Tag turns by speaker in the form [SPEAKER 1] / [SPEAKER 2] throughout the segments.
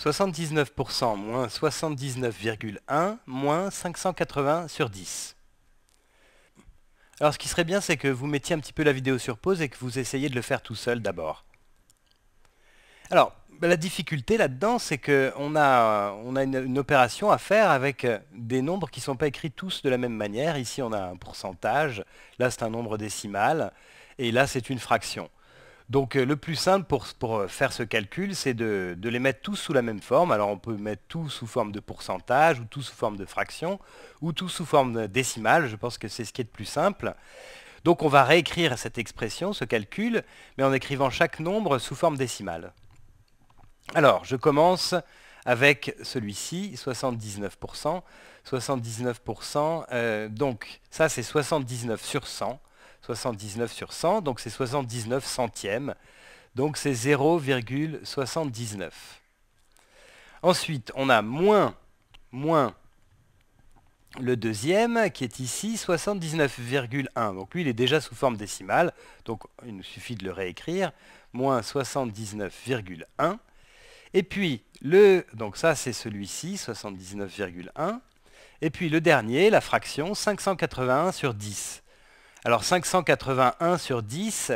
[SPEAKER 1] 79% moins 79,1 moins 580 sur 10. Alors ce qui serait bien, c'est que vous mettiez un petit peu la vidéo sur pause et que vous essayiez de le faire tout seul d'abord. Alors, ben, la difficulté là-dedans, c'est qu'on a, on a une, une, opération à faire avec euh, des nombres qui ne sont pas écrits tous de la même manière. Ici, on a un pourcentage, là, c'est un nombre décimal, et là, c'est une fraction. Donc euh, le plus simple pour, euh, faire ce calcul, c'est de, les mettre tous sous la même forme. Alors on peut mettre tout sous forme de pourcentage, ou tout sous forme de fraction, ou tout sous forme euh, décimale. Je pense que c'est ce qui est le plus simple. Donc on va réécrire cette expression, ce calcul, mais en écrivant chaque nombre sous forme décimale. Alors je commence avec celui-ci, 79%. 79%, donc ça c'est 79 sur 100. 79 sur 100, donc c'est 79 centièmes, donc c'est 0,79. Ensuite, on a moins, moins le deuxième qui est ici 79,1. Donc lui, il est déjà sous forme décimale, donc il nous suffit de le réécrire. Moins 79,1. Et puis, le, donc ça c'est celui-ci, 79,1. Et puis le dernier, la fraction, 581 sur 10. Alors 581 sur 10,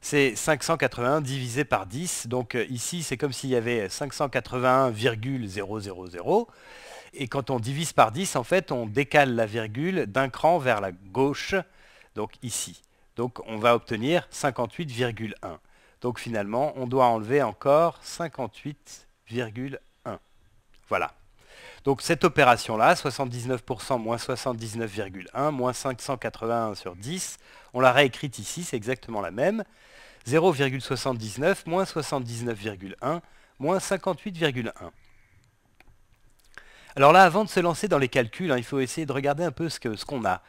[SPEAKER 1] c'est 581 divisé par 10. Donc euh, ici, c'est comme s'il y avait 581,000. Et quand on divise par 10, en fait, on décale la virgule d'un cran vers la gauche, donc ici. Donc on va obtenir 58,1. Donc finalement, on doit enlever encore 58,1. Voilà. Donc cette opération-là, 79% moins 79,1, moins 581 sur 10, on la réécrite ici, c'est exactement la même. 0,79 moins 79,1 moins 58,1. Alors là, avant de se lancer dans les calculs, hein, il faut essayer de regarder un peu ce qu'on a.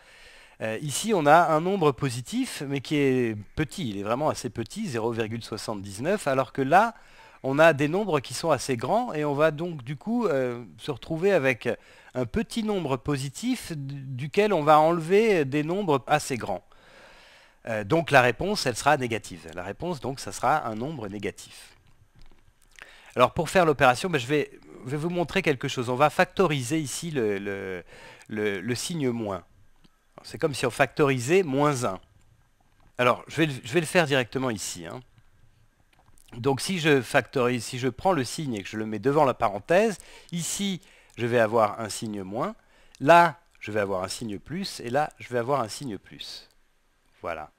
[SPEAKER 1] Euh, ici, on a un nombre positif, mais qui est petit, il est vraiment assez petit, 0,79, alors que là, on a des nombres qui sont assez grands et on va donc du coup euh, se retrouver avec un petit nombre positif duquel on va enlever des nombres assez grands. Euh, donc la réponse, elle sera négative. La réponse, donc, ça sera un nombre négatif. Alors pour faire l'opération, ben, je, vais, vous montrer quelque chose. On va factoriser ici le, signe moins. C'est comme si on factorisait moins 1. Alors je vais, je vais le faire directement ici. Hein. Donc si je factorise, si je prends le signe et que je le mets devant la parenthèse, ici, je vais avoir un signe moins, là, je vais avoir un signe plus, et là, je vais avoir un signe plus. Voilà.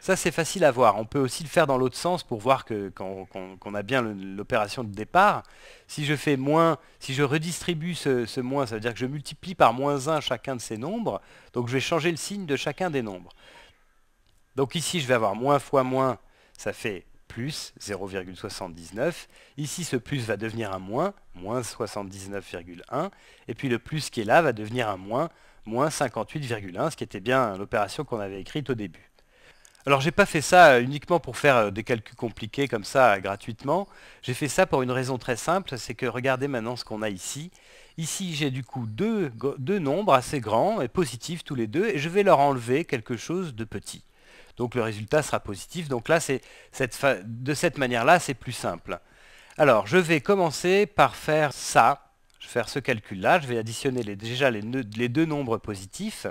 [SPEAKER 1] Ça, c'est facile à voir. On peut aussi le faire dans l'autre sens pour voir qu'on a bien l'opération de départ. Si je fais moins, si je redistribue ce, ce, moins, ça veut dire que je multiplie par moins 1 chacun de ces nombres. Donc, je vais changer le signe de chacun des nombres. Donc ici, je vais avoir moins fois moins, ça fait plus 0,79. Ici, ce plus va devenir un moins, moins 79,1. Et puis le plus qui est là va devenir un moins, moins 58,1, ce qui était bien l'opération qu'on avait écrite au début. Alors j'ai pas fait ça euh, uniquement pour faire euh, des calculs compliqués comme ça euh, gratuitement, j'ai fait ça pour une raison très simple, c'est que regardez maintenant ce qu'on a ici. Ici j'ai du coup deux, deux nombres assez grands et positifs tous les deux, et je vais leur enlever quelque chose de petit. Donc le résultat sera positif. Donc là, cette de cette manière-là, c'est plus simple. Alors, je vais commencer par faire ça. Je vais faire ce calcul-là. Je vais additionner déjà les, deux nombres positifs.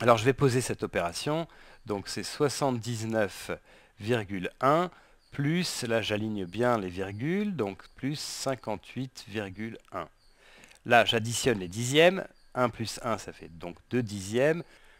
[SPEAKER 1] Alors, je vais poser cette opération. Donc, c'est 79,1 plus, là j'aligne bien les virgules, donc plus 58,1. Là j'additionne les dixièmes, 1 plus 1 ça fait donc 2 dixièmes,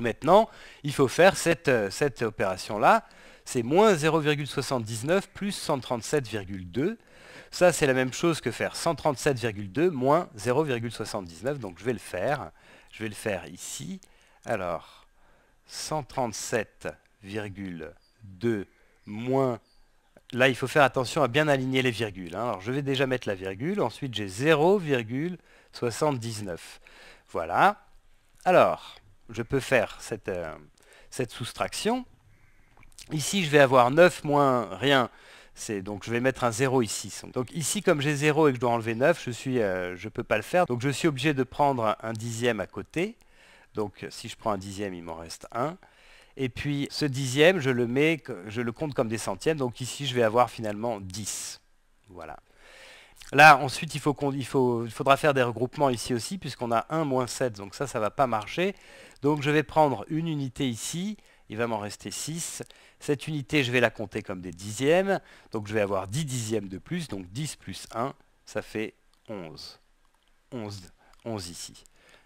[SPEAKER 1] Maintenant, il faut faire cette, euh, cette opération-là. C'est moins 0,79 plus 137,2. Ça, c'est la même chose que faire 137,2 moins 0,79. Donc, je vais le faire. Je vais le faire ici. Alors, 137,2 moins... Là, il faut faire attention à bien aligner les virgules. Hein. Alors, je vais déjà mettre la virgule. Ensuite, j'ai 0,79. Voilà. Alors, je peux faire euh, cette, soustraction. Ici, je vais avoir 9 moins rien, donc je vais mettre un 0 ici. Donc ici, comme j'ai 0 et que je dois enlever 9, je ne euh, peux pas le faire. Donc je suis obligé de prendre un dixième à côté. Donc si je prends un dixième, il m'en reste 1. Et puis ce dixième, je le, je le compte comme des centièmes. Donc ici, je vais avoir finalement 10. Voilà. Là, ensuite, il, faut faudra faire des regroupements ici aussi, puisqu'on a 1, moins 7, donc ça, ça ne va pas marcher. Donc je vais prendre une unité ici, il va m'en rester 6. Cette unité, je vais la compter comme des dixièmes, donc je vais avoir 10 dixièmes de plus, donc 10 plus 1, ça fait 11. 11, 11 ici.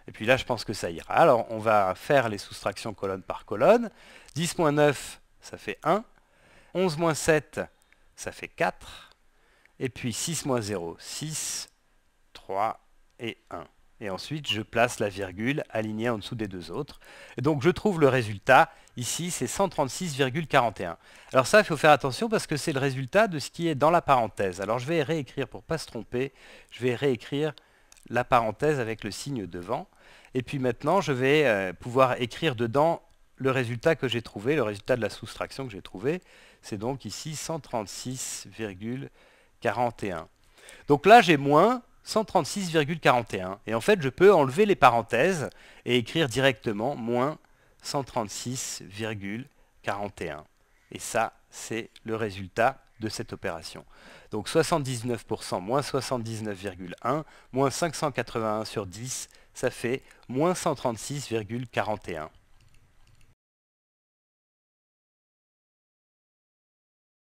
[SPEAKER 1] Et puis là, je pense que ça ira. Alors, on va faire les soustractions colonne par colonne. 10 moins 9, ça fait 1. 11 moins 7, ça fait 4. Et puis 6 moins 0, 6, 3 et 1. Et ensuite, je place la virgule alignée en dessous des deux autres. Et donc, je trouve le résultat. Ici, c'est 136,41. Alors ça, il faut faire attention parce que c'est le résultat de ce qui est dans la parenthèse. Alors, je vais réécrire, pour ne pas se tromper, je vais réécrire la parenthèse avec le signe devant. Et puis maintenant, je vais euh, pouvoir écrire dedans le résultat que j'ai trouvé, le résultat de la soustraction que j'ai trouvé. C'est donc ici 136,41. 41. Donc là, j'ai moins 136,41. Et en fait, je peux enlever les parenthèses et écrire directement moins 136,41. Et ça, c'est le résultat de cette opération. Donc 79% moins 79,1 moins 581 sur 10, ça fait moins 136,41.